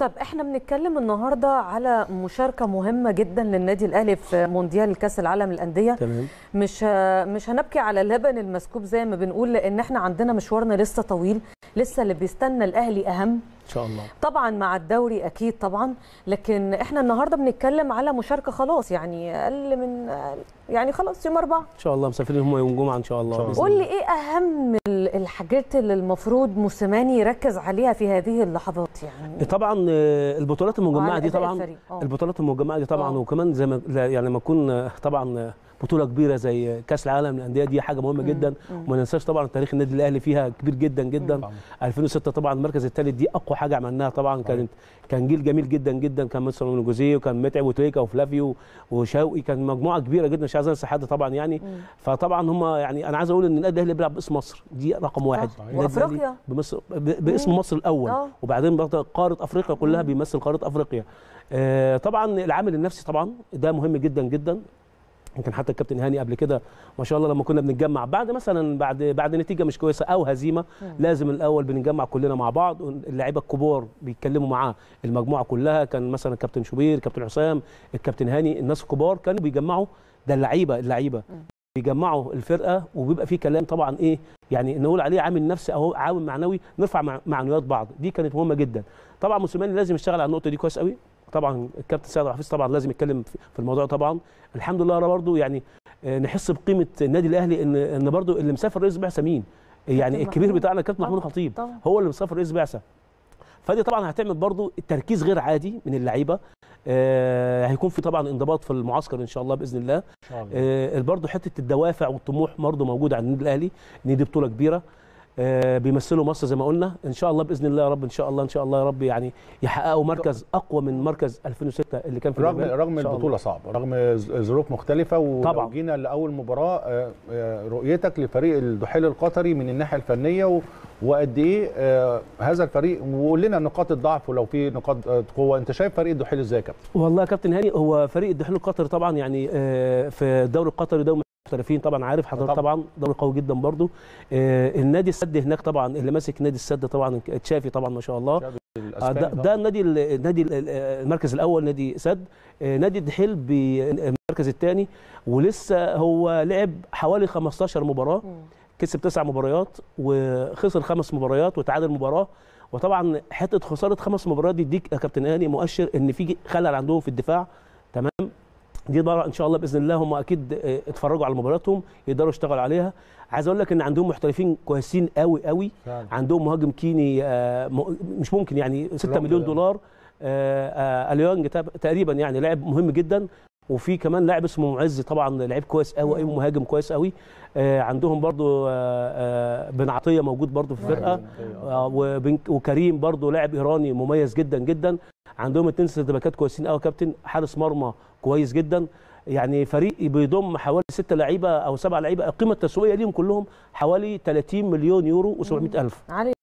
طب احنا بنتكلم النهارده على مشاركه مهمه جدا للنادي الاهلي في مونديال كاس العالم للانديه تمام مش مش هنبكي على اللبن المسكوب زي ما بنقول لان احنا عندنا مشوارنا لسه طويل لسه اللي بيستنى الاهلي اهم ان شاء الله طبعا مع الدوري اكيد طبعا لكن احنا النهارده بنتكلم على مشاركه خلاص يعني اقل من يعني خلاص يوم اربعه ان شاء الله مسافرين هم يوم جمعه ان شاء الله, قول لي ايه اهم الحاجات اللي المفروض موسيماني يركز عليها في هذه اللحظات يعني طبعا آه، آه. البطولات المجمعه دي طبعا البطولات المجمعه دي طبعا أوه. وكمان زي ما يعني لما اكون آه، طبعا بطوله كبيره زي كاس العالم للانديه دي حاجه مهمه جدا وما ننساش طبعا تاريخ النادي الاهلي فيها كبير جدا جدا 2006 طبعا المركز الثالث دي اقوى حاجه عملناها طبعا كانت كان جيل جميل جدا جدا كان مستر من جوزيه وكان متعب وتريكا وفلافيو وشوقي كان مجموعه كبيره جدا مش عايز انسى حد طبعا يعني فطبعا هم يعني انا عايز اقول ان النادي الاهلي بيلعب باسم مصر دي رقم واحد افريقيا بمصر باسم مصر الاول آه. وبعدين قاره افريقيا كلها بيمثل قاره افريقيا آه، طبعا العامل النفسي طبعا ده مهم جدا جدا يمكن حتى الكابتن هاني قبل كده ما شاء الله لما كنا بنتجمع بعد مثلا بعد بعد نتيجه مش كويسه او هزيمه مم. لازم الاول بنتجمع كلنا مع بعض اللعيبه الكبار بيتكلموا معاه المجموعه كلها كان مثلا كابتن شوبير كابتن حسام الكابتن هاني الناس الكبار كانوا بيجمعوا ده اللعيبه اللعيبه بيجمعوا الفرقه وبيبقى في كلام طبعا ايه يعني نقول عليه عامل نفسي او عامل معنوي نرفع معنويات بعض دي كانت مهمه جدا طبعا موسيماني لازم يشتغل على النقطه دي كويس قوي طبعا الكابتن سيد حفيظ طبعا لازم يتكلم في الموضوع طبعا الحمد لله برضه يعني آه، نحس بقيمه النادي الاهلي ان ان برضه اللي مسافر رئيس بعثه مين؟ يعني الكبير بتاعنا الكابتن محمود الخطيب هو اللي مسافر رئيس بعثه فدي طبعا هتعمل برضو التركيز غير عادي من اللعيبه آه هيكون في طبعا انضباط في المعسكر ان شاء الله باذن الله, آه برضو حته الدوافع والطموح برضو موجوده عند النادي الاهلي ان دي بطوله كبيره آه، بيمثلوا مصر زي ما قلنا ان شاء الله باذن الله يا رب ان شاء الله ان شاء الله يا رب يعني يحققوا مركز اقوى من مركز 2006 اللي كان في رغم رغم البطوله الله. صعبه رغم ظروف مختلفه وطبعا جينا لاول مباراه آه، آه، رؤيتك لفريق الدحيل القطري من الناحيه الفنيه وقد ايه هذا الفريق وقول لنا نقاط الضعف ولو في نقاط قوه انت شايف فريق الدحيل ازاي يا كابتن والله يا كابتن هاني هو فريق الدحيل القطري طبعا يعني في الدوري القطري ده محترفين طبعا عارف حضرتك طبعا دوري قوي جدا برضو آه النادي السد هناك طبعا اللي ماسك نادي السد طبعا تشافي طبعا ما شاء الله آه، ده, ده النادي النادي المركز الاول نادي سد آه نادي الدحيل بالمركز الثاني ولسه هو لعب حوالي 15 مباراه كسب تسع مباريات وخسر خمس مباريات وتعادل مباراه وطبعا حته خساره خمس مباريات دي يديك يا كابتن هاني مؤشر ان في خلل عندهم في الدفاع تمام دي اداره ان شاء الله باذن الله هم اكيد آه، اتفرجوا على مباراتهم يقدروا يشتغلوا عليها عايز اقول لك ان عندهم محترفين كويسين قوي قوي فعلا. عندهم مهاجم كيني آه، مش ممكن يعني 6 مليون دولار آه، اليونج تقريبا يعني لاعب مهم جدا وفي كمان لاعب اسمه معز طبعا لعيب كويس قوي قوي مهاجم كويس قوي عندهم برضو بن عطيه موجود برضو في الفرقه وكريم برضو لاعب ايراني مميز جدا جدا عندهم اتنين سنتر باكات كويسين قوي كابتن حارس مرمى كويس جدا يعني فريق بيضم حوالي ستة لعيبه او سبعة لعيبه القيمه التسويقيه ليهم كلهم حوالي 30 مليون يورو و700 الف